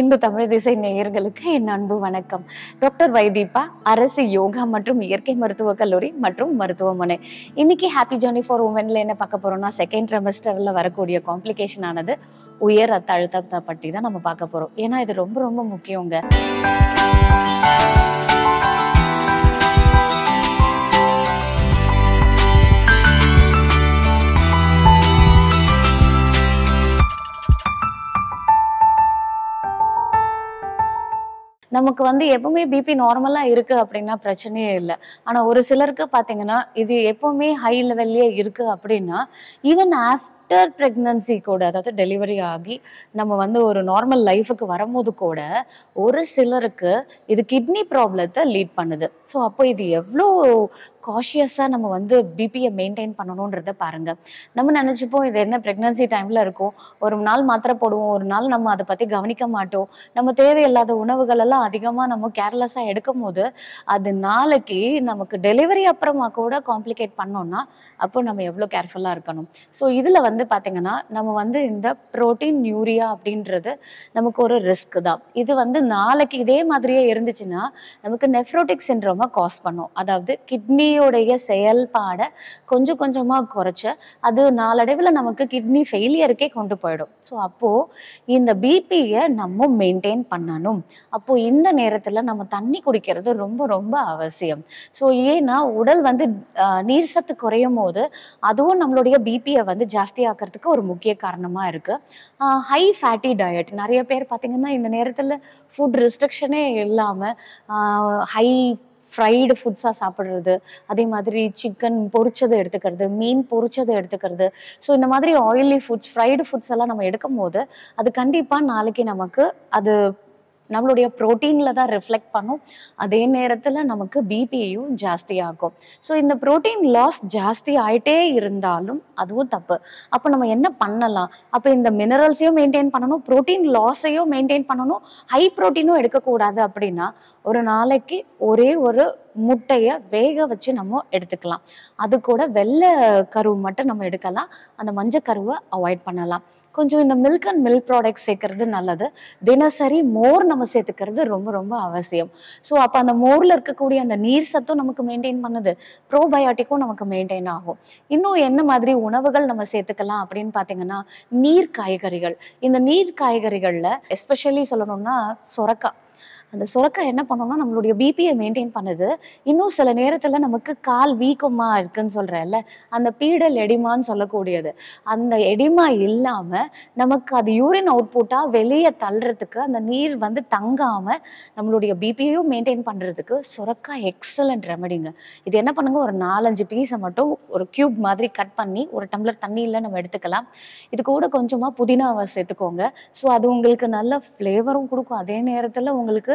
இன்பு தமிழ் திசை நேயர்களுக்கு என் அன்பு வணக்கம் டாக்டர் வைதீபா அரசு யோகா மற்றும் இயற்கை மருத்துவ கல்லூரி மற்றும் மருத்துவமனை இன்னைக்கு ஹாப்பி ஜேர்னி ஃபார் உமன்ல என்ன பார்க்க போறோம்னா செகண்ட் ட்ரெமஸ்டர்ல வரக்கூடிய காம்ப்ளிகேஷன் ஆனது உயர் ரத்த அழுத்தத்தை பற்றி தான் நம்ம பார்க்க போறோம் ஏன்னா இது ரொம்ப ரொம்ப முக்கியங்க நமக்கு வந்து எப்பவுமே பிபி நார்மலா இருக்கு அப்படின்னா பிரச்சனையே இல்லை ஆனா ஒரு சிலருக்கு பாத்தீங்கன்னா இது எப்பவுமே ஹை லெவல்லே இருக்கு அப்படின்னா ஈவன் ஆஃப் ஆஃப்டர் ப்ரெக்னன்சி கூட அதாவது டெலிவரி ஆகி நம்ம வந்து ஒரு நார்மல் லைஃபுக்கு வரும்போது கூட ஒரு சிலருக்கு இது கிட்னி ப்ராப்ளத்தை லீட் பண்ணுது ஸோ அப்போ இது எவ்வளோ காஷியஸாக நம்ம வந்து பிபியை மெயின்டைன் பண்ணணுன்றத பாருங்கள் நம்ம நினச்சிப்போம் இது என்ன ப்ரெக்னன்சி டைமில் இருக்கும் ஒரு நாள் மாத்திரை போடுவோம் ஒரு நாள் நம்ம அதை பற்றி கவனிக்க மாட்டோம் நம்ம தேவையில்லாத உணவுகள் எல்லாம் அதிகமாக நம்ம கேர்லெஸ்ஸாக எடுக்கும் போது அது நாளைக்கு நமக்கு டெலிவரி அப்புறமா கூட காம்ப்ளிகேட் பண்ணோம்னா அப்போ நம்ம எவ்வளோ கேர்ஃபுல்லாக இருக்கணும் ஸோ இதில் வந்து வந்து பார்த்தீங்கன்னா நம்ம வந்து இந்த ப்ரோட்டீன் யூரியா அப்படின்றது நமக்கு ஒரு ரிஸ்க் தான் இது வந்து நாளைக்கு இதே மாதிரியே இருந்துச்சுன்னா நமக்கு நெஃப்ரோட்டிக் சின்ரோமாக காஸ் பண்ணும் அதாவது கிட்னியோடைய செயல்பாடை கொஞ்சம் கொஞ்சமாக குறைச்சி அது நாளடைவில் நமக்கு கிட்னி ஃபெயிலியருக்கே கொண்டு போயிடும் ஸோ அப்போது இந்த பிபியை நம்ம மெயின்டைன் பண்ணணும் அப்போது இந்த நேரத்தில் நம்ம தண்ணி குடிக்கிறது ரொம்ப ரொம்ப அவசியம் ஸோ ஏன்னா உடல் வந்து நீர் சத்து குறையும் போது அதுவும் நம்மளுடைய பிபியை வந்து ஜாஸ்தியாக ஆக்கிறதுக்கு ஒரு முக்கிய காரணமாக இருக்குது ஹை ஃபேட்டி டயட் நிறைய பேர் பார்த்திங்கன்னா இந்த நேரத்தில் ஃபுட் ரெஸ்ட்ரிக்ஷனே இல்லாமல் ஹை ஃப்ரைடு ஃபுட்ஸாக சாப்பிட்றது அதே மாதிரி சிக்கன் பொரிச்சதை எடுத்துக்கிறது மீன் பொரிச்சதை எடுத்துக்கிறது ஸோ இந்த மாதிரி ஆயிலி ஃபுட்ஸ் ஃப்ரைடு ஃபுட்ஸ் எல்லாம் நம்ம எடுக்கும் போது அது கண்டிப்பாக நாளைக்கு நமக்கு அது நம்மளுடைய ப்ரோட்டீனில் தான் ரிஃப்ளெக்ட் பண்ணும் அதே நேரத்தில் நமக்கு பிபியையும் ஜாஸ்தியாகும் ஸோ இந்த ப்ரோட்டீன் லாஸ் ஜாஸ்தி ஆகிட்டே இருந்தாலும் அதுவும் தப்பு அப்போ நம்ம என்ன பண்ணலாம் அப்போ இந்த மினரல்ஸையும் மெயின்டைன் பண்ணணும் ப்ரோட்டீன் லாஸையும் மெயின்டைன் பண்ணணும் ஹை ப்ரோட்டீனும் எடுக்கக்கூடாது அப்படின்னா ஒரு நாளைக்கு ஒரே ஒரு முட்டையை வேக வச்சு நம்ம எடுத்துக்கலாம் அது கூட வெள்ளை கருவு மட்டும் நம்ம எடுக்கலாம் அந்த மஞ்சள் கருவை அவாய்ட் பண்ணலாம் கொஞ்சம் இந்த மில்க் அண்ட் மில்க் ப்ராடக்ட் சேர்க்கறது நல்லது தினசரி மோர் நம்ம சேர்த்துக்கிறது ரொம்ப ரொம்ப அவசியம் ஸோ அப்போ அந்த மோரில் இருக்கக்கூடிய அந்த நீர் சத்தும் நமக்கு மெயின்டைன் பண்ணுது ப்ரோபயாட்டிக்கும் நமக்கு மெயின்டைன் ஆகும் இன்னும் என்ன மாதிரி உணவுகள் நம்ம சேர்த்துக்கலாம் அப்படின்னு பார்த்தீங்கன்னா நீர் காய்கறிகள் இந்த நீர் காய்கறிகளில் எஸ்பெஷலி சொல்லணும்னா சொரக்காய் அந்த சுரக்கா என்ன பண்ணோம்னா நம்மளுடைய பிபியை மெயின்டைன் பண்ணுது இன்னும் சில நேரத்தில் நமக்கு கால் வீக்கமாக இருக்குன்னு சொல்கிறேன்ல அந்த பீடல் எடிமான்னு சொல்லக்கூடியது அந்த எடிமா இல்லாமல் நமக்கு அது யூரின் அவுட்புட்டாக வெளியே தள்ளுறதுக்கு அந்த நீர் வந்து தங்காமல் நம்மளுடைய பிபியையும் மெயின்டைன் பண்ணுறதுக்கு சுரக்கா எக்ஸலண்ட் ரெமடிங்க இது என்ன பண்ணுங்க ஒரு நாலஞ்சு பீஸை மட்டும் ஒரு க்யூப் மாதிரி கட் பண்ணி ஒரு டம்ளர் தண்ணியில் நம்ம எடுத்துக்கலாம் இது கூட கொஞ்சமாக புதினாவை சேர்த்துக்கோங்க ஸோ அது உங்களுக்கு நல்ல ஃப்ளேவரும் கொடுக்கும் அதே நேரத்தில் உங்களுக்கு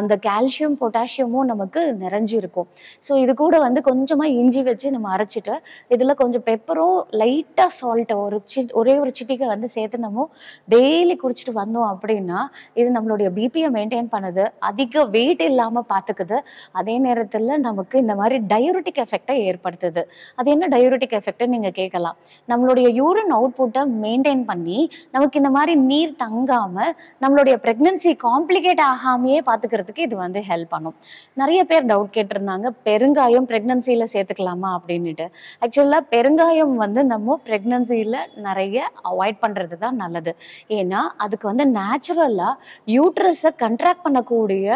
அந்த கால்சியம் பொட்டாசியமும் நமக்கு நிறைஞ்சிருக்கும் ஸோ இது கூட வந்து கொஞ்சமாக இஞ்சி வச்சு நம்ம அரைச்சிட்டு இதில் கொஞ்சம் பெப்பரும் லைட்டாக சால்ட்டை ஒரு சி ஒரே ஒரு சிட்டிக்கை வந்து சேர்த்து நம்ம டெய்லி குடிச்சிட்டு வந்தோம் அப்படின்னா இது நம்மளுடைய பிபியை மெயின்டைன் பண்ணுது அதிக வெயிட் இல்லாமல் பார்த்துக்குது அதே நேரத்தில் நமக்கு இந்த மாதிரி டயூரிட்டிக் எஃபெக்டை ஏற்படுத்துது அது என்ன டயூரிட்டிக் எஃபெக்ட்னு நீங்கள் கேட்கலாம் நம்மளுடைய யூரின் அவுட்புட்டை மெயின்டைன் பண்ணி நமக்கு இந்த மாதிரி நீர் தங்காமல் நம்மளுடைய ப்ரெக்னன்சி காம்ப்ளிகேட் ஆகாமல் மாமியே பார்த்துக்கிறதுக்கு இது வந்து ஹெல்ப் பண்ணும் நிறைய பேர் டவுட் கேட்டிருந்தாங்க பெருங்காயம் ப்ரெக்னன்சியில் சேர்த்துக்கலாமா அப்படின்ட்டு ஆக்சுவலாக பெருங்காயம் வந்து நம்ம ப்ரெக்னன்சியில் நிறைய அவாய்ட் பண்ணுறது தான் நல்லது ஏன்னா அதுக்கு வந்து நேச்சுரலாக யூட்ரஸை கண்ட்ராக்ட் பண்ணக்கூடிய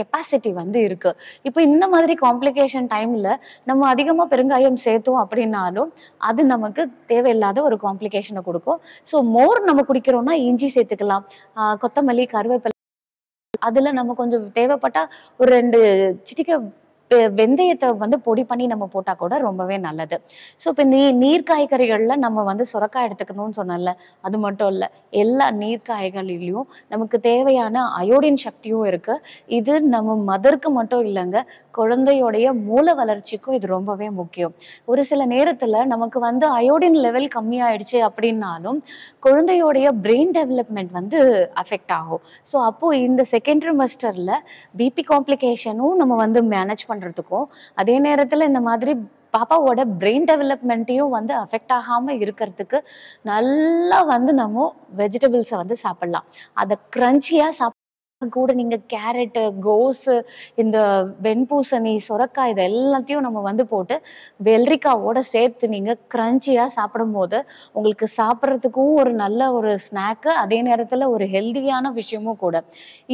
கெப்பாசிட்டி வந்து இருக்கு இப்போ இந்த மாதிரி காம்ப்ளிகேஷன் டைம்ல நம்ம அதிகமாக பெருங்காயம் சேர்த்தோம் அப்படின்னாலும் அது நமக்கு தேவையில்லாத ஒரு காம்ப்ளிகேஷனை கொடுக்கும் ஸோ மோர் நம்ம குடிக்கிறோம்னா இஞ்சி சேர்த்துக்கலாம் கொத்தமல்லி கருவேப்பிலை அதில் நம்ம கொஞ்சம் தேவைப்பட்டால் ஒரு ரெண்டு சிட்டிக்க வெந்தயத்தை வந்து பொடி பண்ணி நம்ம போட்டால் கூட ரொம்பவே நல்லது ஸோ இப்போ நீ நீர் காய்கறிகளில் நம்ம வந்து சுரக்காய் எடுத்துக்கணும்னு சொன்னல அது மட்டும் இல்லை எல்லா நீர் காய்கறிலையும் நமக்கு தேவையான அயோடின் சக்தியும் இருக்குது இது நம்ம மதருக்கு மட்டும் இல்லைங்க குழந்தையோடைய மூல வளர்ச்சிக்கும் இது ரொம்பவே முக்கியம் ஒரு சில நேரத்தில் நமக்கு வந்து அயோடின் லெவல் கம்மியாயிடுச்சு அப்படின்னாலும் குழந்தையோடைய பிரெயின் டெவலப்மெண்ட் வந்து அஃபெக்ட் ஆகும் ஸோ அப்போது இந்த செகண்ட் ட்ரிமஸ்டரில் பிபி காம்ப்ளிகேஷனும் நம்ம வந்து மேனேஜ் பண்ண பண்ணுறதுக்கும் அதே நேரத்தில் இந்த மாதிரி பாப்பாவோட பிரெயின் டெவலப்மெண்ட்டையும் வந்து அஃபெக்ட் ஆகாமல் இருக்கிறதுக்கு நல்லா வந்து நம்ம வெஜிடபிள்ஸை வந்து சாப்பிட்லாம் அதை க்ரன்ச்சியாக சாப் கூட நீங்கள் கேரட்டு கோஸு இந்த வெண்பூசணி சுரக்காய் இது எல்லாத்தையும் நம்ம வந்து போட்டு வெல்ரிக்காவோட சேர்த்து நீங்கள் க்ரன்ச்சியாக போது உங்களுக்கு சாப்பிட்றதுக்கும் ஒரு நல்ல ஒரு ஸ்நாக்கு அதே நேரத்தில் ஒரு ஹெல்தியான விஷயமும் கூட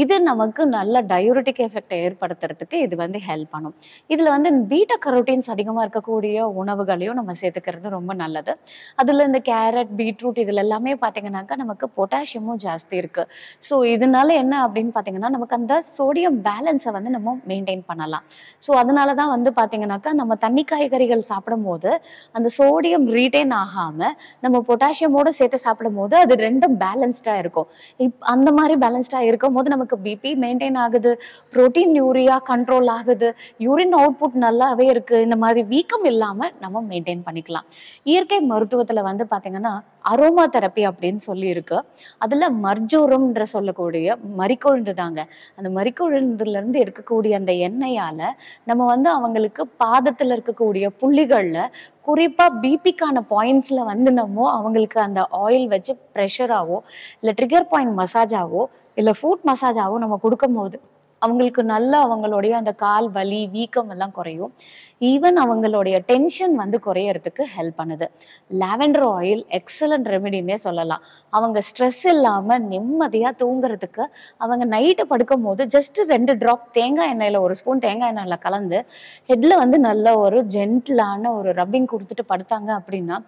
இது நமக்கு நல்ல டயூரிட்டிக் எஃபெக்டை ஏற்படுத்துறதுக்கு இது வந்து ஹெல்ப் பண்ணும் இதில் வந்து பீட்டா கரோட்டீன்ஸ் அதிகமாக இருக்கக்கூடிய உணவுகளையும் நம்ம சேர்த்துக்கிறது ரொம்ப நல்லது அதில் இந்த கேரட் பீட்ரூட் இதில் எல்லாமே பார்த்தீங்கன்னாக்கா நமக்கு பொட்டாசியமும் ஜாஸ்தி இருக்குது ஸோ இதனால என்ன அப்படின்னு பார்த்தீங்கன்னா நமக்கு அந்த சோடியம் பேலன்ஸை வந்து நம்ம மெயின்டைன் பண்ணலாம் ஸோ அதனால தான் வந்து பார்த்தீங்கன்னாக்கா நம்ம தண்ணி காய்கறிகள் சாப்பிடும் போது அந்த சோடியம் ரீட்டைன் ஆகாமல் நம்ம பொட்டாசியமோடு சேர்த்து சாப்பிடும் போது அது ரெண்டும் பேலன்ஸ்டாக இருக்கும் இப் அந்த மாதிரி பேலன்ஸ்டாக இருக்கும் போது நமக்கு பிபி மெயின்டைன் ஆகுது ப்ரோட்டீன் யூரியா கண்ட்ரோல் ஆகுது யூரின் அவுட்புட் நல்லாவே இருக்குது இந்த மாதிரி வீக்கம் இல்லாமல் நம்ம மெயின்டைன் பண்ணிக்கலாம் இயற்கை மருத்துவத்தில் வந்து பார்த்தீங்கன்னா அரோமா தெரப்பி அப்படின்னு சொல்லி இருக்கு அதில் மர்ஜோரம்ன்ற சொல்லக்கூடிய மறிக்கொழுந்து தாங்க அந்த மறிக்கொழுந்துலேருந்து இருக்கக்கூடிய அந்த எண்ணெயால் நம்ம வந்து அவங்களுக்கு பாதத்தில் இருக்கக்கூடிய புள்ளிகளில் குறிப்பாக பிபிக்கான பாயிண்ட்ஸில் வந்து நம்ம அவங்களுக்கு அந்த ஆயில் வச்சு ப்ரெஷராகவோ இல்லை ட்ரிகர் பாயிண்ட் மசாஜாவோ இல்லை ஃபுட் மசாஜாவோ நம்ம கொடுக்கும் போது அவங்களுக்கு நல்ல அவங்களுடைய அந்த கால் வலி வீக்கம் எல்லாம் குறையும் ஈவன் அவங்களுடைய டென்ஷன் வந்து குறையறதுக்கு ஹெல்ப் பண்ணுது லாவெண்டர் ஆயில் எக்ஸலண்ட் ரெமெடினே சொல்லலாம் அவங்க ஸ்ட்ரெஸ் இல்லாமல் நிம்மதியாக தூங்குறதுக்கு அவங்க நைட்டு படுக்கும் போது ஜஸ்ட் ரெண்டு ட்ராப் தேங்காய் எண்ணெயில் ஒரு ஸ்பூன் தேங்காய் எண்ணெயில் கலந்து ஹெட்டில் வந்து நல்ல ஒரு ஜென்டிலான ஒரு ரப்பிங் கொடுத்துட்டு படுத்தாங்க அப்படின்னா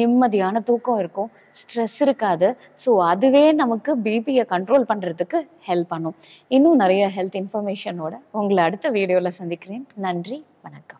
நிம்மதியான தூக்கம் இருக்கும் ஸ்ட்ரெஸ் இருக்காது ஸோ அதுவே நமக்கு பிபியை கண்ட்ரோல் பண்ணுறதுக்கு ஹெல்ப் பண்ணும் இன்னும் நிறைய ஹெல்த் இன்ஃபர்மேஷனோட உங்களை அடுத்த வீடியோவில் சந்திக்கிறேன் நன்றி வணக்கம்